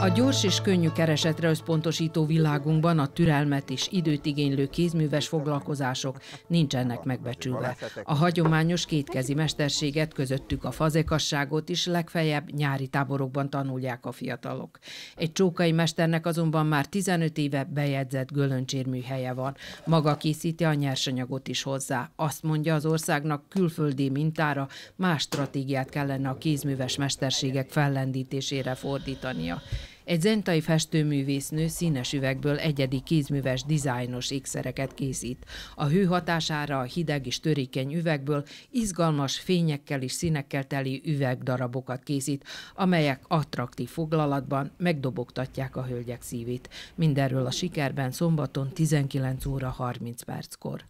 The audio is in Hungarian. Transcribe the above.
A gyors és könnyű keresetre összpontosító világunkban a türelmet és időt igénylő kézműves foglalkozások nincsenek megbecsülve. A hagyományos kétkezi mesterséget, közöttük a fazekasságot is legfeljebb nyári táborokban tanulják a fiatalok. Egy csókai mesternek azonban már 15 éve bejegyzett helye van. Maga készíti a nyersanyagot is hozzá. Azt mondja az országnak külföldi mintára más stratégiát kellene a kézműves mesterségek fellendítésére fordítania. Egy zentai festőművésznő színes üvegből egyedi kézműves dizájnos ékszereket készít. A hő hatására a hideg és törékeny üvegből izgalmas fényekkel és színekkel teli üvegdarabokat készít, amelyek attraktív foglalatban megdobogtatják a hölgyek szívét. Mindenről a sikerben szombaton 19 óra 30 perckor.